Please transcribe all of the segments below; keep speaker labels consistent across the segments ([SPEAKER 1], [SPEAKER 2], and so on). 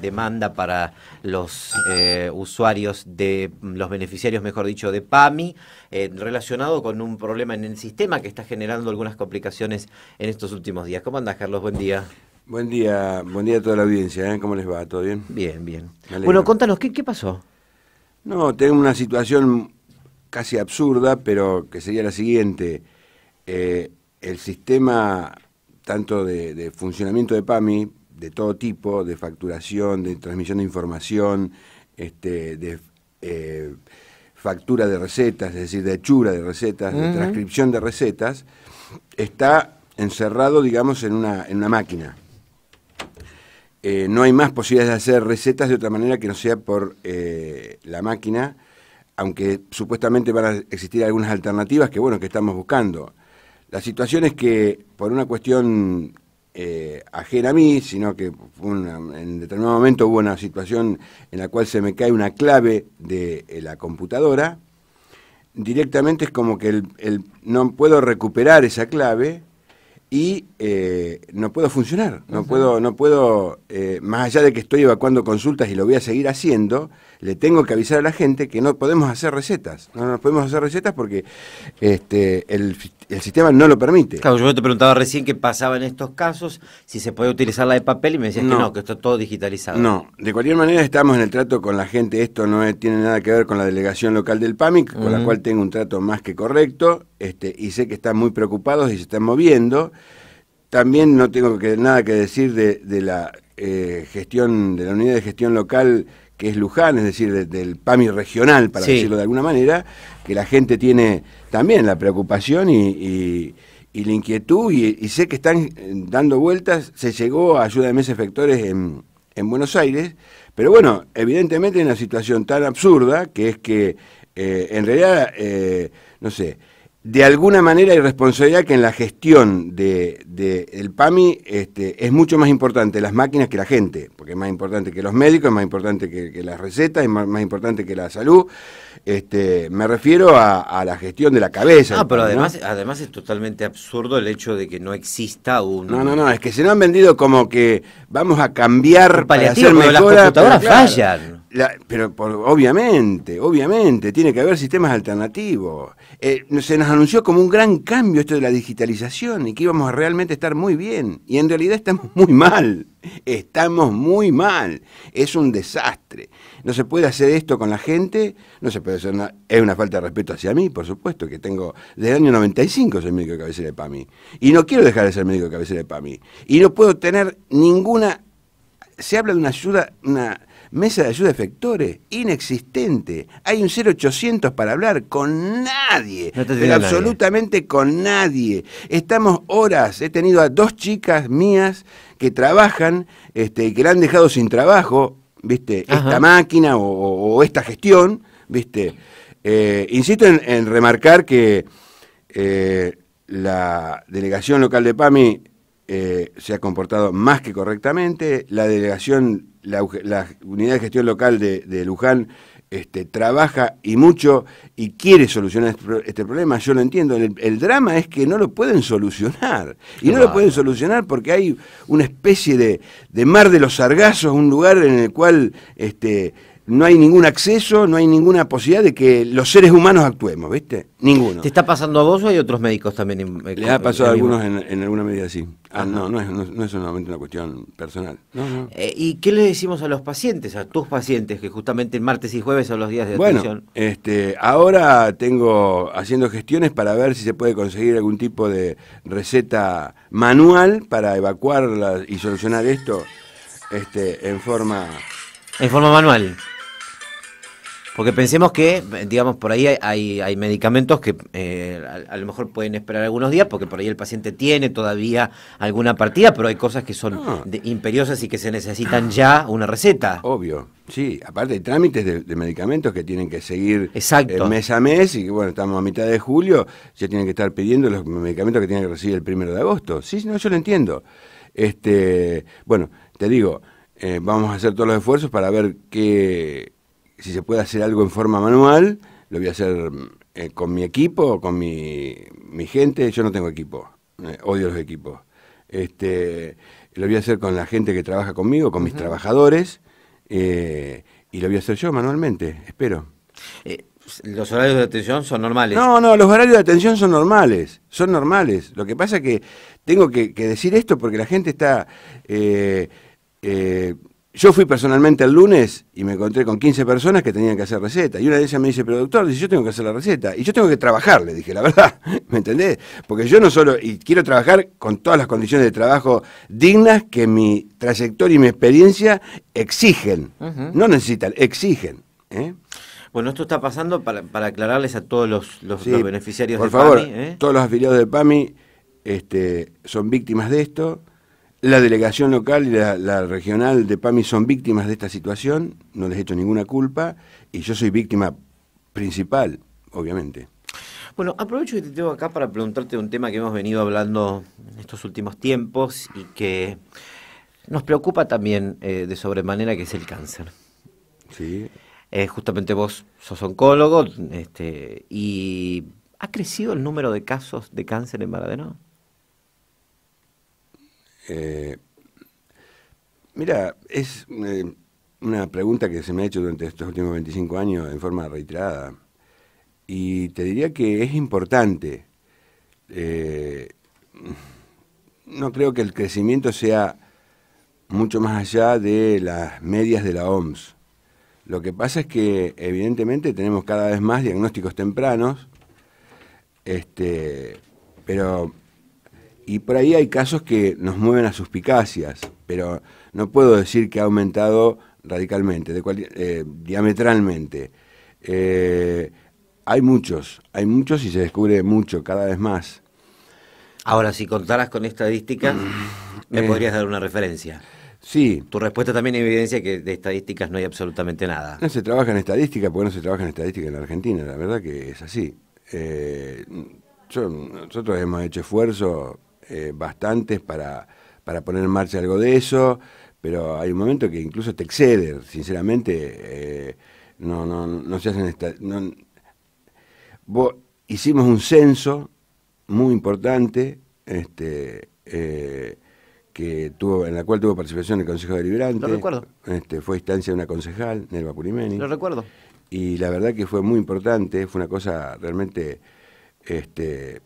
[SPEAKER 1] demanda para los eh, usuarios de mm, los beneficiarios, mejor dicho, de PAMI, eh, relacionado con un problema en el sistema que está generando algunas complicaciones en estos últimos días. ¿Cómo andás, Carlos? Buen día.
[SPEAKER 2] Buen día, buen día a toda la audiencia. ¿eh? ¿Cómo les va? ¿Todo bien? Bien, bien. Bueno,
[SPEAKER 1] contanos, ¿qué, pasó?
[SPEAKER 2] No, tengo una situación casi absurda, pero que sería la siguiente. el sistema, tanto de funcionamiento de PAMI, de todo tipo, de facturación, de transmisión de información, este, de eh, factura de recetas, es decir, de hechura de recetas, de transcripción de recetas, está encerrado, digamos, en una, en una máquina. Eh, no hay más posibilidades de hacer recetas de otra manera que no sea por eh, la máquina, aunque supuestamente van a existir algunas alternativas que, bueno, que estamos buscando. La situación es que, por una cuestión eh, ajena a mí, sino que en determinado momento hubo una situación en la cual se me cae una clave de eh, la computadora, directamente es como que el, no puedo recuperar esa clave y eh, no puedo funcionar, no puedo, no puedo eh, más allá de que estoy evacuando consultas y lo voy a seguir haciendo, le tengo que avisar a la gente que no podemos hacer
[SPEAKER 1] recetas, no nos podemos hacer recetas porque este, el, sistema no lo permite. Claro, yo te preguntaba recién qué pasaba en estos casos, si se podía utilizar la de papel y me decías que no, que esto todo digitalizado. No,
[SPEAKER 2] de cualquier manera estamos en el trato con la gente, esto no tiene nada que ver con la delegación local del PAMIC, con la cual tengo un trato más que correcto, este, y sé que están muy preocupados y se están moviendo. También no tengo nada que decir de, la eh, gestión, de la unidad de gestión local que es Luján, es decir, del PAMI regional, para decirlo de alguna manera, que la gente tiene también la preocupación y, la inquietud, y, sé que están eh, dando vueltas, se llegó a ayuda de meses efectores en, Buenos Aires, pero bueno, evidentemente en una situación tan absurda que es que eh, en realidad, no sé, de alguna manera hay responsabilidad que en la gestión del de, el PAMI este, es mucho más importante las máquinas que la gente, porque es más importante que los médicos, es más importante que, las recetas, es más, importante que la salud. Este, me refiero a, la gestión de la cabeza. Ah, no, pero además,
[SPEAKER 1] además es totalmente absurdo el hecho de que no exista uno. No, no, no,
[SPEAKER 2] es que se nos han vendido como que vamos a cambiar... para las computadoras fallan pero obviamente, obviamente, tiene que haber sistemas alternativos. Eh, se nos anunció como un gran cambio esto de la digitalización y que íbamos a realmente estar muy bien. Y en realidad estamos muy mal. Estamos muy mal. Es un desastre. No se puede hacer esto con la gente. No se puede hacer Es una falta de respeto hacia mí, por supuesto, que tengo. Desde el año 95 soy médico de cabecera de PAMI. Y no quiero dejar de ser médico de cabecera de PAMI. Y no puedo tener ninguna. Se habla de una ayuda. Una, Mesa de ayuda de efectores, inexistente. Hay un 0800 para hablar con nadie, absolutamente con nadie. Estamos horas, he tenido a dos chicas mías que trabajan, este, que la han dejado sin trabajo, ¿viste? Esta máquina o, esta gestión, ¿viste? Eh, insisto en, remarcar que eh, la delegación local de PAMI eh, se ha comportado más que correctamente. La delegación, la, unidad de gestión local de, Luján, este, trabaja y mucho y quiere solucionar este, este problema, yo lo entiendo. El, drama es que no lo pueden solucionar. Y no lo pueden solucionar porque hay una especie de, mar de los sargazos, un lugar en el cual este, no hay ningún acceso, no hay ninguna posibilidad de que los seres humanos actuemos, ¿viste? Ninguno. ¿Te está pasando a
[SPEAKER 1] vos o hay otros médicos también? Eh, le ha pasado a algunos
[SPEAKER 2] en, alguna medida, sí. Ah, no, no es, solamente una cuestión personal.
[SPEAKER 1] Eh, ¿Y qué le decimos a los pacientes, a tus pacientes, que justamente el martes y jueves son los días de bueno,
[SPEAKER 2] Este, ahora tengo haciendo gestiones para ver si se puede conseguir algún tipo de receta manual para evacuar y solucionar esto este, en
[SPEAKER 1] forma... En forma manual. Porque pensemos que, digamos, por ahí hay, medicamentos que eh, a, lo mejor pueden esperar algunos días, porque por ahí el paciente tiene todavía alguna partida, pero hay cosas que son ah. imperiosas y que se necesitan ya una receta.
[SPEAKER 2] Obvio, sí. Aparte hay trámites de, medicamentos que tienen que seguir eh, mes a mes, y bueno, estamos a mitad de julio, ya tienen que estar pidiendo los medicamentos que tienen que recibir el primero de agosto. Sí, no, yo lo entiendo. Este, bueno, te digo, eh, vamos a hacer todos los esfuerzos para ver qué si se puede hacer algo en forma manual, lo voy a hacer eh, con mi equipo, con mi, gente. Yo no tengo equipo, eh, odio los equipos. Este, lo voy a hacer con la gente que trabaja conmigo, con mis trabajadores, eh, y lo voy a hacer yo manualmente, espero.
[SPEAKER 1] ¿Los horarios de atención son normales? No,
[SPEAKER 2] no, los horarios de atención son normales, son normales. Lo que pasa es que tengo que, decir esto porque la gente está... Yo fui personalmente el lunes y me encontré con 15 personas que tenían que hacer receta. Y una de ellas me dice, pero doctor, dice, yo tengo que hacer la receta. Y yo tengo que trabajar, le dije, la verdad. ¿Me entendés? Porque yo no solo, y quiero trabajar con todas las condiciones de trabajo dignas que mi trayectoria y mi experiencia exigen. No necesitan, exigen.
[SPEAKER 1] ¿eh? Bueno, esto está pasando para, para aclararles a todos los, beneficiarios por de PAMI. favor, ¿eh?
[SPEAKER 2] todos los afiliados de PAMI este, son víctimas de esto la delegación local y la, regional de PAMI son víctimas de esta situación, no les he hecho ninguna culpa y yo soy víctima principal, obviamente.
[SPEAKER 1] Bueno, aprovecho que te tengo acá para preguntarte un tema que hemos venido hablando en estos últimos tiempos y que nos preocupa también eh, de sobremanera, que es el cáncer. Sí. Eh, justamente vos sos oncólogo este, y ¿ha crecido el número de casos de cáncer en Baradero? Eh,
[SPEAKER 2] mira, es eh, una pregunta que se me ha hecho durante estos últimos 25 años en forma reiterada. Y te diría que es importante. Eh, no creo que el crecimiento sea mucho más allá de las medias de la OMS. Lo que pasa es que evidentemente tenemos cada vez más diagnósticos tempranos, este, pero y por ahí hay casos que nos mueven a suspicacias, pero no puedo decir que ha aumentado radicalmente, de eh, diametralmente. Eh, hay muchos, hay muchos y se descubre mucho cada vez más.
[SPEAKER 1] Ahora, si contaras con estadísticas, mm, me eh. podrías dar una referencia. Sí. Tu respuesta también evidencia que de estadísticas no hay absolutamente nada.
[SPEAKER 2] No se trabaja en estadística porque no se trabaja en estadística en Argentina, la verdad que es así. nosotros hemos hecho esfuerzo eh, bastantes para, para poner en marcha algo de eso, pero hay un momento que incluso te excede, sinceramente, eh, no, no, se hacen... Esta, hicimos un censo muy importante, este, eh, que tuvo, en la cual tuvo participación el Consejo Deliberante. Lo recuerdo. Este, fue instancia de una concejal, Nelva Purimeni. Lo recuerdo. Y la verdad que fue muy importante, fue una cosa realmente este,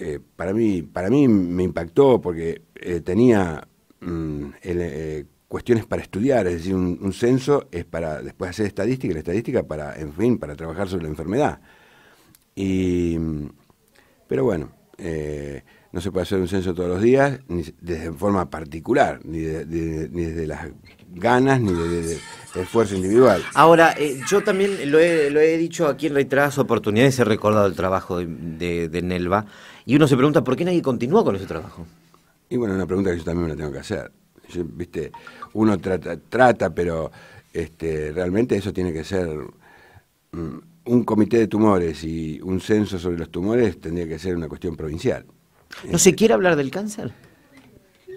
[SPEAKER 2] eh, para, mí, para mí me impactó porque eh, tenía mm, eh, cuestiones para estudiar, es decir, un, censo es para después hacer estadística, la estadística para, en fin, para trabajar sobre la enfermedad. Y, mm, pero bueno, no se puede hacer un censo todos los días, ni desde forma particular, ni, de, desde las ganas, ni de esfuerzo individual.
[SPEAKER 1] Ahora, eh, yo también lo he, dicho aquí en reiteradas oportunidades, he recordado el trabajo de, Nelva, y uno se pregunta, ¿por qué nadie continúa con ese trabajo? Y bueno, es una pregunta que yo también me la tengo que hacer. Viste, uno trata,
[SPEAKER 2] trata pero este, realmente eso tiene que ser... Mm, un comité de tumores y un censo sobre los tumores tendría que ser una cuestión provincial.
[SPEAKER 1] ¿No se quiere hablar del cáncer?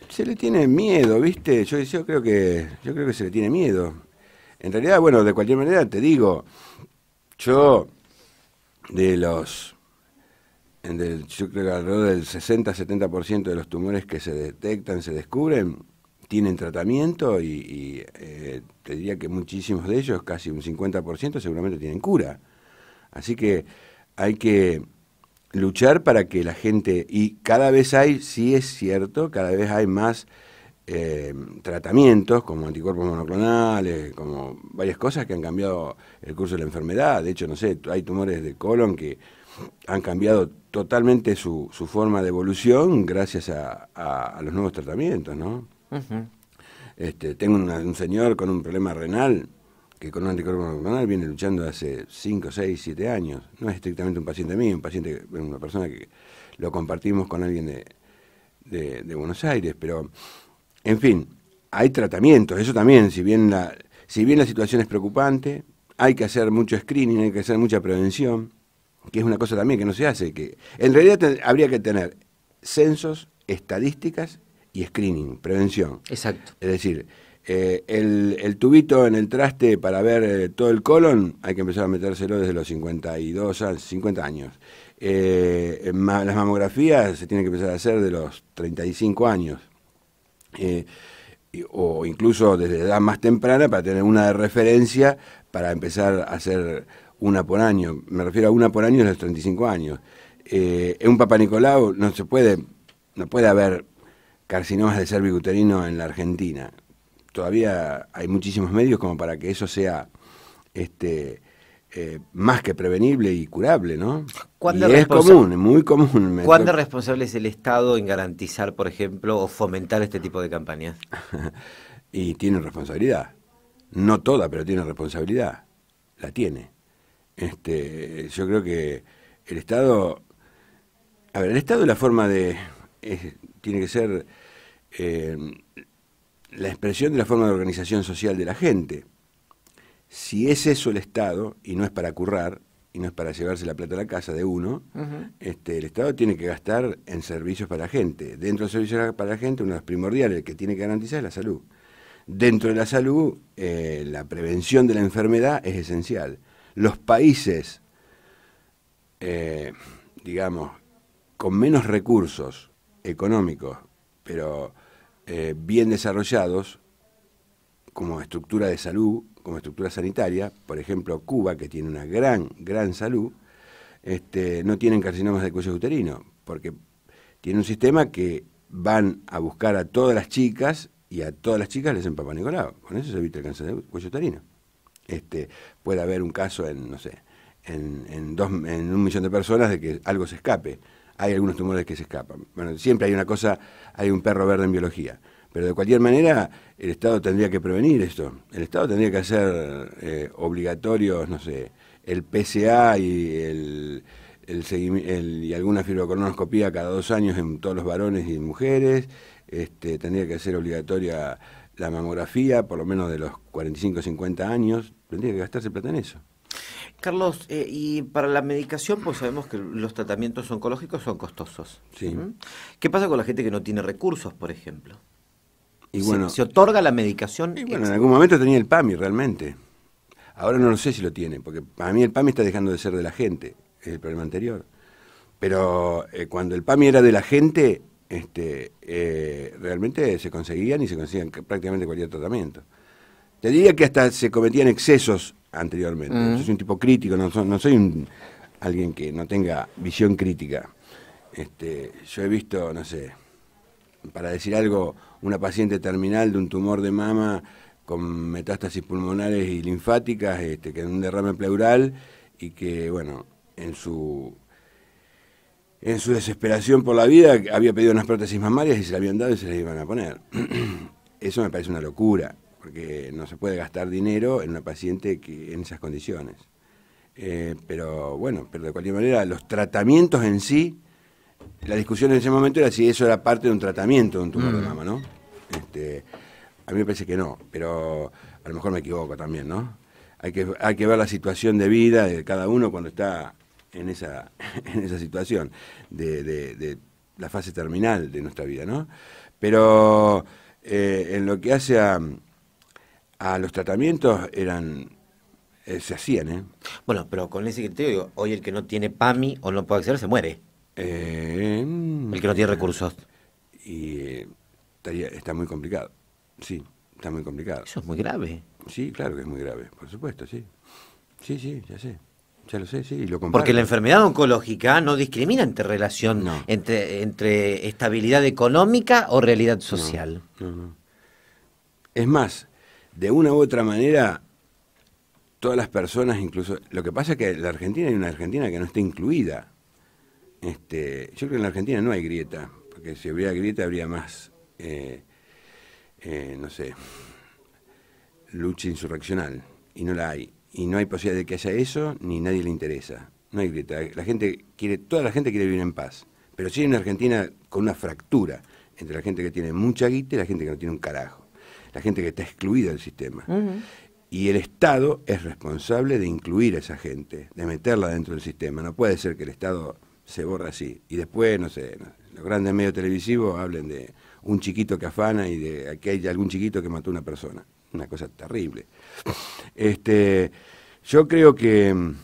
[SPEAKER 1] Se le tiene
[SPEAKER 2] miedo, ¿viste? Yo, creo que, yo creo que se le tiene miedo. En realidad, bueno, de cualquier manera te digo, yo de los, del, yo creo que alrededor del 60-70% de los tumores que se detectan, se descubren, tienen tratamiento y, eh, te diría que muchísimos de ellos, casi un 50%, seguramente tienen cura. Así que hay que luchar para que la gente, y cada vez hay, sí es cierto, cada vez hay más eh, tratamientos como anticuerpos monoclonales, como varias cosas que han cambiado el curso de la enfermedad. De hecho, no sé, hay tumores de colon que han cambiado totalmente su, su forma de evolución gracias a, los nuevos tratamientos, ¿no? este, tengo un señor con un problema renal que con un anticuerpo hormonal viene luchando hace 5, 6, 7 años. No es estrictamente un paciente mío, un paciente, una persona que lo compartimos con alguien de, de, Buenos Aires, pero en fin, hay tratamientos, eso también, si bien la, si bien la situación es preocupante, hay que hacer mucho screening, hay que hacer mucha prevención, que es una cosa también que no se hace, que en realidad habría que tener censos, estadísticas y screening, prevención. Exacto. Es decir, eh, el, tubito en el traste para ver eh, todo el colon hay que empezar a metérselo desde los 52 a 50 años. Eh, las mamografías se tienen que empezar a hacer de los 35 años. o incluso desde edad más temprana para tener una de referencia para empezar a hacer una por año. Me refiero a una por año de los 35 años. en un Papa Nicolau no se puede, no puede haber carcinomas de cervicuterino en la Argentina todavía hay muchísimos medios como para que eso sea este, eh, más que prevenible y curable, ¿no?
[SPEAKER 1] Y es común, muy
[SPEAKER 2] común. ¿Cuándo es
[SPEAKER 1] responsable es el Estado en garantizar, por ejemplo, o fomentar este tipo de campañas? y tiene responsabilidad. No toda, pero tiene responsabilidad. La tiene. Este,
[SPEAKER 2] yo creo que el Estado... A ver, el Estado la forma de... tiene que ser... Eh, la expresión de la forma de organización social de la gente. Si es eso el Estado, y no es para currar, y no es para llevarse la plata a la casa de uno, este, el Estado tiene que gastar en servicios para la gente. Dentro de servicios para la gente, uno de los primordiales que tiene que garantizar es la salud. Dentro de la salud, eh, la prevención de la enfermedad es esencial. Los países, eh, digamos, con menos recursos económicos, pero eh, bien desarrollados como estructura de salud, como estructura sanitaria, por ejemplo Cuba, que tiene una gran, gran salud, este, no tienen carcinomas de cuello uterino, porque tiene un sistema que van a buscar a todas las chicas y a todas las chicas les empapan Con eso se evita el cáncer de cuello uterino. Este, puede haber un caso en, no sé, en, en, dos, en un millón de personas de que algo se escape hay algunos tumores que se escapan. Bueno, siempre hay una cosa, hay un perro verde en biología. Pero de cualquier manera, el Estado tendría que prevenir esto. El Estado tendría que hacer eh, obligatorios, no sé, el PSA y el, y alguna fibrocolonoscopía cada dos años en todos los varones y mujeres. Este, tendría que ser obligatoria la mamografía, por lo menos de los 45 50 años. Tendría que gastarse plata en eso.
[SPEAKER 1] Carlos, eh, y para la medicación, pues sabemos que los tratamientos oncológicos son costosos. Sí. ¿Qué pasa con la gente que no tiene recursos, por ejemplo? Y bueno, se, otorga la medicación. bueno,
[SPEAKER 2] en algún momento tenía el PAMI realmente. Ahora no lo sé si lo tiene, porque para mí el PAMI está dejando de ser de la gente, es el problema anterior. Pero eh, cuando el PAMI era de la gente, este, eh, realmente se conseguían y se conseguían prácticamente cualquier tratamiento. Te diría que hasta se cometían excesos anteriormente. Mm. no soy un tipo crítico, no, no soy un, alguien que no tenga visión crítica. Este, yo he visto, no sé, para decir algo, una paciente terminal de un tumor de mama con metástasis pulmonares y linfáticas, este, que en un derrame pleural y que, bueno, en su en su desesperación por la vida había pedido unas prótesis mamarias y se la habían dado y se las iban a poner. Eso me parece una locura porque no se puede gastar dinero en una paciente que en esas condiciones. Eh, pero bueno, pero de cualquier manera, los tratamientos en sí, la discusión en ese momento era si eso era parte de un tratamiento de un tumor de mm. mama, ¿no? Este, a mí me parece que no, pero a lo mejor me equivoco también, ¿no? Hay que, hay ver la situación de vida de cada uno cuando está en esa, esa situación de, la fase terminal de nuestra vida, ¿no? Pero eh, en lo que hace a,
[SPEAKER 1] a los tratamientos eran eh, se hacían, ¿eh? Bueno, pero con ese criterio, hoy el que no tiene PAMI o no puede acceder se muere. Eh, el que no tiene recursos. Y eh, está muy complicado. Sí, está muy complicado. Eso es muy grave.
[SPEAKER 2] Sí, claro que es muy grave, por supuesto, sí. Sí, sí, ya sé. Ya lo sé, sí, lo
[SPEAKER 1] Porque la enfermedad oncológica no discrimina entre relación entre, entre estabilidad económica o realidad social. es más,
[SPEAKER 2] de una u otra manera, todas las personas, incluso. Lo que pasa es que la Argentina hay una Argentina que no está incluida. Este, yo creo que en la Argentina no hay grieta, porque si hubiera grieta habría más, eh, eh, no sé, lucha insurreccional, y no la hay. Y no hay posibilidad de que haya eso, ni nadie le interesa. No hay grieta. La gente quiere, toda la gente quiere vivir en paz. Pero sí hay una Argentina con una fractura entre la gente que tiene mucha guita y la gente que no tiene un carajo la gente que está excluida del sistema. Y el Estado es responsable de incluir a esa gente, de meterla dentro del sistema. No puede ser que el Estado se borra así. Y después, no sé, los grandes medios televisivos hablen de un chiquito que afana y de que hay algún chiquito que mató a una persona. Una cosa terrible. Este, yo creo que mm,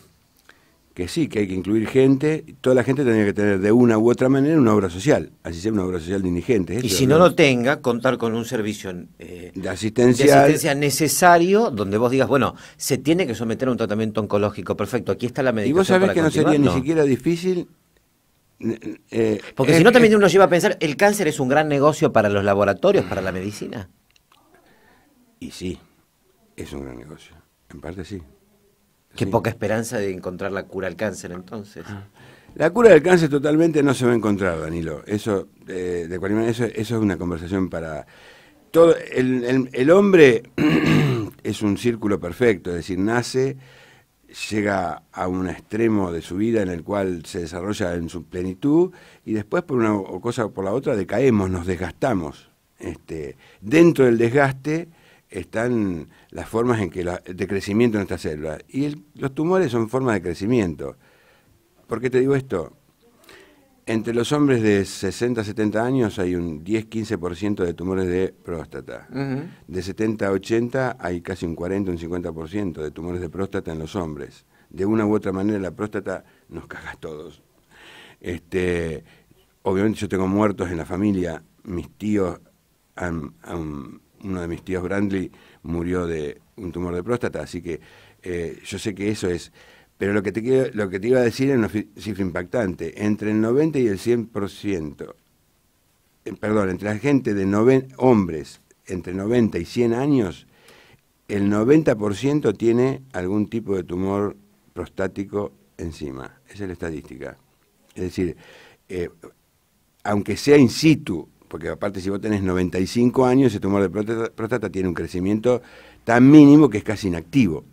[SPEAKER 2] que sí, que hay que incluir gente, toda la gente tendría que tener de una u otra manera una obra social, así sea una obra
[SPEAKER 1] social de indigente Y si no lo tenga, contar con un servicio eh, de, asistencia, necesario, donde vos digas, bueno, se tiene que someter a un tratamiento oncológico, perfecto, aquí está la medicina Y vos sabés que no sería ni siquiera
[SPEAKER 2] difícil
[SPEAKER 1] eh, Porque si no, también uno lleva a pensar, ¿el cáncer es un gran negocio para los laboratorios, para la medicina? Y sí, es un gran negocio. En parte sí. Qué poca esperanza de encontrar la cura al cáncer entonces. Ah.
[SPEAKER 2] La cura del cáncer totalmente no se va a encontrar, Danilo. Eso, eh, de eso, es una conversación para... Todo, el, hombre es un círculo perfecto, es decir, nace, llega a un extremo de su vida en el cual se desarrolla en su plenitud y después por una cosa o por la otra decaemos, nos desgastamos. Este, dentro del desgaste están las formas en que la, de crecimiento en nuestras células. Y los tumores son formas de crecimiento. ¿Por qué te digo esto? Entre los hombres de 60 a 70 años hay un 10-15% de tumores de próstata. De 70 a 80 hay casi un 40, un 50% de tumores de próstata en los hombres. De una u otra manera la próstata nos caga a todos. Este, obviamente yo tengo muertos en la familia. Mis tíos, uno de mis tíos Brandley, murió de un tumor de próstata, así que eh, yo sé que eso es... Pero lo que, te quiero, lo que te iba a decir es una cifra impactante. Entre el 90 y el 100%, eh, perdón, entre la gente de hombres entre 90 y 100 años, el 90% tiene algún tipo de tumor prostático encima. Esa es la estadística. Es decir, eh, aunque sea in situ porque aparte si vos tenés 95 años, ese tumor de próstata, tiene un crecimiento tan mínimo que es casi inactivo.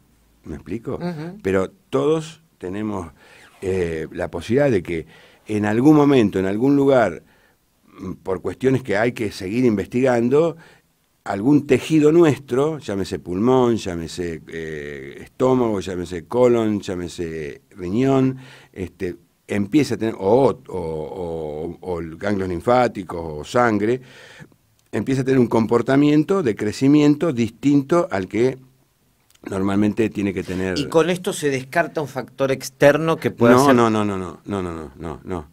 [SPEAKER 2] ¿Me explico? Pero todos tenemos eh, la posibilidad de que en algún momento, en algún lugar, mm, por cuestiones que hay que seguir investigando, algún tejido nuestro, llámese pulmón, llámese eh, estómago, llámese colon, llámese riñón, este, empieza a tener, o, ganglios linfáticos o sangre, empieza a tener un comportamiento de crecimiento distinto al que normalmente tiene que tener. ¿Y
[SPEAKER 1] con esto se descarta un factor externo
[SPEAKER 2] que pueda ser... No, no, no, no, no, no, no, no, no.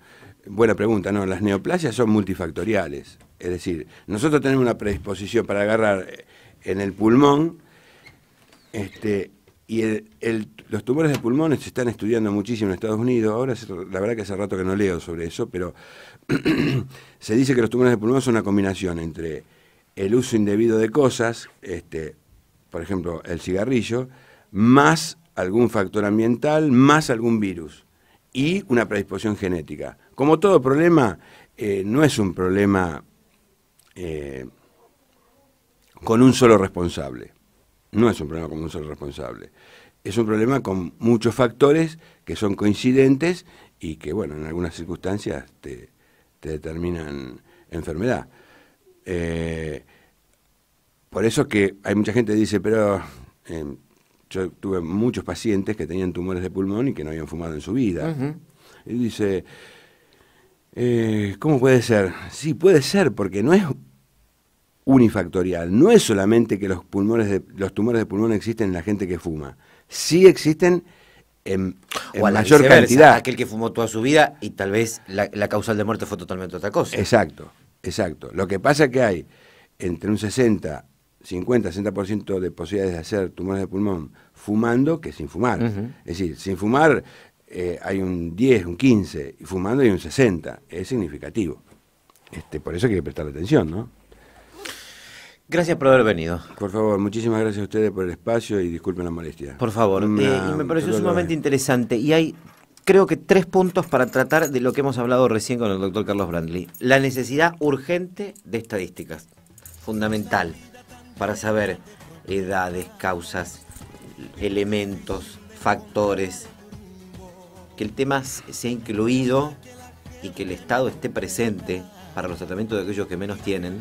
[SPEAKER 2] Buena pregunta, no, las neoplasias son multifactoriales. Es decir, nosotros tenemos una predisposición para agarrar en el pulmón este, y los tumores de pulmones se están estudiando muchísimo en Estados Unidos. Ahora, la verdad que hace rato que no leo sobre eso, pero se dice que los tumores de pulmón son una combinación entre el uso indebido de cosas, este, por ejemplo, el cigarrillo, más algún factor ambiental, más algún virus y una predisposición genética. Como todo problema, eh, no es un problema eh, con un solo responsable no es un problema con un ser responsable. Es un problema con muchos factores que son coincidentes y que, bueno, en algunas circunstancias te, determinan enfermedad. Eh, por eso que hay mucha gente que dice, pero eh, yo tuve muchos pacientes que tenían tumores de pulmón y que no habían fumado en su vida. Y dice, eh, ¿cómo puede ser? Sí, puede ser, porque no es unifactorial. No es solamente que los, pulmones de, los tumores de pulmón existen en la gente que fuma. Sí existen en, o la mayor cantidad. Aquel
[SPEAKER 1] que fumó toda su vida y tal vez la, causal de muerte fue totalmente otra cosa. Exacto,
[SPEAKER 2] exacto. Lo que pasa es que hay entre un 60, 50, 60% de posibilidades de hacer tumores de pulmón fumando que sin fumar. Es decir, sin fumar eh, hay un 10, un 15, y fumando hay un 60. Es significativo. Este, por eso hay que prestar atención, ¿no? Gracias por haber venido. Por favor, muchísimas gracias a
[SPEAKER 1] ustedes por el espacio y disculpen la molestia. Por favor, eh, me pareció sumamente interesante y hay creo que tres puntos para tratar de lo que hemos hablado recién con el doctor Carlos Brandley. La necesidad urgente de estadísticas, fundamental, para saber edades, causas, elementos, factores, que el tema sea incluido y que el Estado esté presente para los tratamientos de aquellos que menos tienen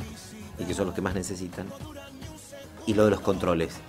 [SPEAKER 1] que son los que más necesitan, y lo de los controles.